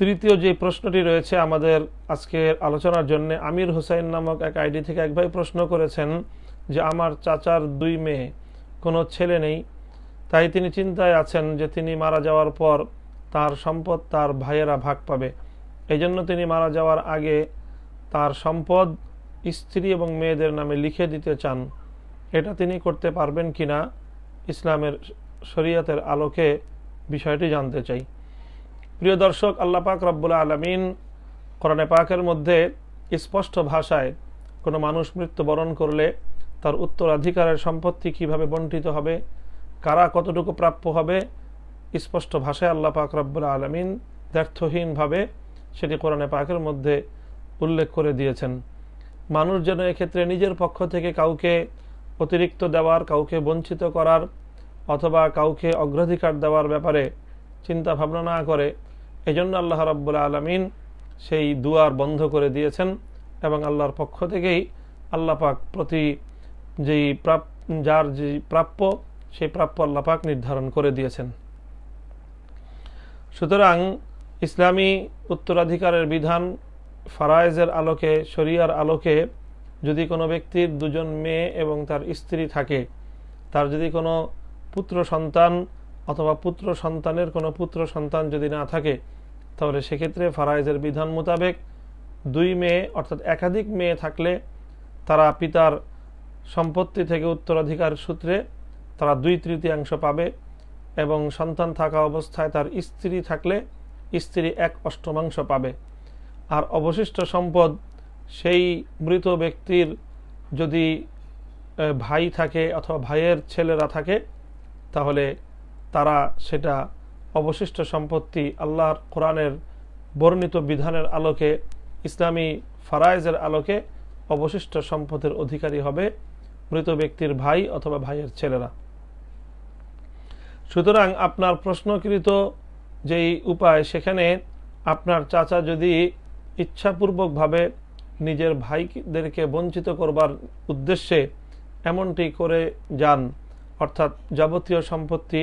তৃতীয় যে প্রশ্নটি রয়েছে আমাদের আজকের আলোচনার জন্য আমির হোসাইন নামক এক আইডি থেকে এক ভাই প্রশ্ন করেছেন যে আমার চাচার দুই মেয়ে কোনো ছেলে নেই তাই তিনি চিন্তায় আছেন যে তিনি মারা যাওয়ার পর তার সম্পদ তার ভাইয়েরা ভাগ পাবে এই জন্য তিনি মারা যাওয়ার আগে তার সম্পদ স্ত্রী এবং মেয়েদের নামে লিখে দিতে চান এটা তিনি করতে পারবেন কিনা ইসলামের শরীয়তের আলোকে বিষয়টি জানতে চাই প্রিয় দর্শক পাক রব্বুল আলমিন কোরআনে পাকের মধ্যে স্পষ্ট ভাষায় কোনো মানুষ মৃত্যুবরণ করলে তার উত্তরাধিকারের সম্পত্তি কিভাবে বন্টিত হবে কারা কতটুকু প্রাপ্য হবে স্পষ্ট ভাষায় আল্লাহ পাক রব্বুল আলমিন দ্ব্যর্থহীনভাবে সেটি কোরআনে পাকের মধ্যে উল্লেখ করে দিয়েছেন মানুষ যেন এক্ষেত্রে নিজের পক্ষ থেকে কাউকে অতিরিক্ত দেওয়ার কাউকে বঞ্চিত করার অথবা কাউকে অগ্রাধিকার দেওয়ার ব্যাপারে চিন্তা ভাবনা না করে এই জন্য আল্লাহ রাব্বুল আলমিন সেই দুয়ার বন্ধ করে দিয়েছেন এবং আল্লাহর পক্ষ থেকেই আল্লাহ পাক প্রতি যেই প্রাপ যার যে প্রাপ্য সেই প্রাপ্য আল্লাহ পাক নির্ধারণ করে দিয়েছেন সুতরাং ইসলামী উত্তরাধিকারের বিধান ফারায়েজের আলোকে শরিয়ার আলোকে যদি কোনো ব্যক্তির দুজন মেয়ে এবং তার স্ত্রী থাকে তার যদি কোনো পুত্র সন্তান অথবা পুত্র সন্তানের কোনো পুত্র সন্তান যদি না থাকে তাহলে সেক্ষেত্রে ফারাইজের বিধান মোতাবেক দুই মেয়ে অর্থাৎ একাধিক মেয়ে থাকলে তারা পিতার সম্পত্তি থেকে উত্তরাধিকার সূত্রে তারা দুই তৃতীয়াংশ পাবে এবং সন্তান থাকা অবস্থায় তার স্ত্রী থাকলে স্ত্রী এক অষ্টমাংশ পাবে আর অবশিষ্ট সম্পদ সেই মৃত ব্যক্তির যদি ভাই থাকে অথবা ভাইয়ের ছেলেরা থাকে তাহলে তারা সেটা অবশিষ্ট সম্পত্তি আল্লাহর কোরআনের বর্ণিত বিধানের আলোকে ইসলামী ফারায়জের আলোকে অবশিষ্ট সম্পদের অধিকারী হবে মৃত ব্যক্তির ভাই অথবা ভাইয়ের ছেলেরা সুতরাং আপনার প্রশ্নকৃত যেই উপায় সেখানে আপনার চাচা যদি ইচ্ছাপূর্বকভাবে নিজের ভাইদেরকে বঞ্চিত করবার উদ্দেশ্যে এমনটি করে যান অর্থাৎ যাবতীয় সম্পত্তি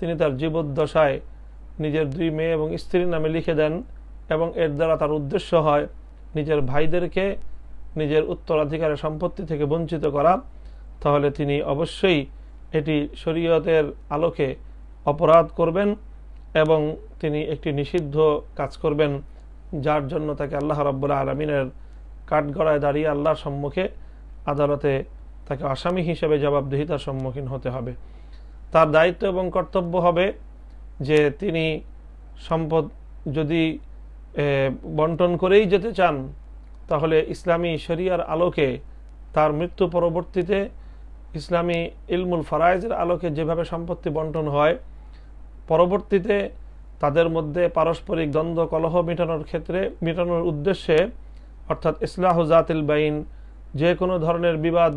তিনি তার জীবদ্দশায় নিজের দুই মেয়ে এবং স্ত্রীর নামে লিখে দেন এবং এর দ্বারা তার উদ্দেশ্য হয় নিজের ভাইদেরকে নিজের উত্তরাধিকারের সম্পত্তি থেকে বঞ্চিত করা তাহলে তিনি অবশ্যই এটি শরীয়তের আলোকে অপরাধ করবেন এবং তিনি একটি নিষিদ্ধ কাজ করবেন যার জন্য তাকে আল্লাহ রব্বুল আলমিনের কাঠগড়ায় দাঁড়িয়ে আল্লাহর সম্মুখে আদালতে তাকে আসামি হিসেবে জবাবদিহিতার সম্মুখীন হতে হবে তার দায়িত্ব এবং কর্তব্য হবে যে তিনি সম্পদ যদি বন্টন করেই যেতে চান তাহলে ইসলামী শরিয়ার আলোকে তার মৃত্যু পরবর্তীতে ইসলামী ইলমুল ফারাইজের আলোকে যেভাবে সম্পত্তি বন্টন হয় পরবর্তীতে তাদের মধ্যে পারস্পরিক দ্বন্দ্ব কলহ মেটানোর ক্ষেত্রে মেটানোর উদ্দেশ্যে অর্থাৎ ইসলাহ জাতিল বাইন যে কোনো ধরনের বিবাদ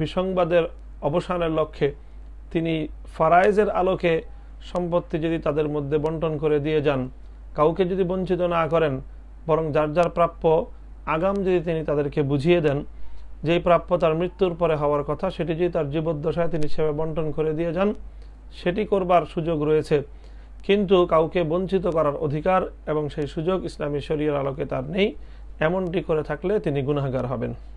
বিসংবাদের অবসানের লক্ষ্যে তিনি ফারায়েজের আলোকে সম্পত্তি যদি তাদের মধ্যে বন্টন করে দিয়ে যান কাউকে যদি বঞ্চিত না করেন বরং যার যার প্রাপ্য আগাম যদি তিনি তাদেরকে বুঝিয়ে দেন যেই প্রাপ্য তার মৃত্যুর পরে হওয়ার কথা সেটি যদি তার জীবদ্দশায় তিনি সেবা বন্টন করে দিয়ে যান সেটি করবার সুযোগ রয়েছে কিন্তু কাউকে বঞ্চিত করার অধিকার এবং সেই সুযোগ ইসলামী শরীয়র আলোকে তার নেই এমনটি করে থাকলে তিনি গুণাগার হবেন